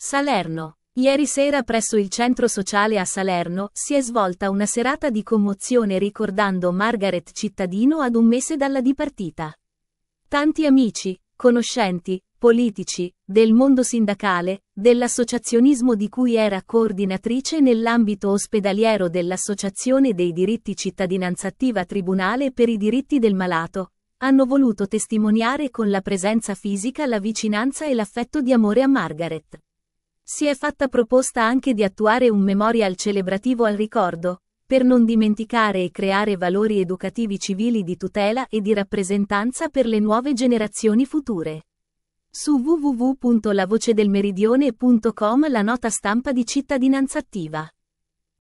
Salerno. Ieri sera presso il centro sociale a Salerno si è svolta una serata di commozione ricordando Margaret Cittadino ad un mese dalla dipartita. Tanti amici, conoscenti, politici, del mondo sindacale, dell'associazionismo di cui era coordinatrice nell'ambito ospedaliero dell'Associazione dei diritti cittadinanza attiva Tribunale per i diritti del malato, hanno voluto testimoniare con la presenza fisica la vicinanza e l'affetto di amore a Margaret. Si è fatta proposta anche di attuare un memorial celebrativo al ricordo, per non dimenticare e creare valori educativi civili di tutela e di rappresentanza per le nuove generazioni future. Su www.lavocedelmeridione.com la nota stampa di cittadinanza attiva.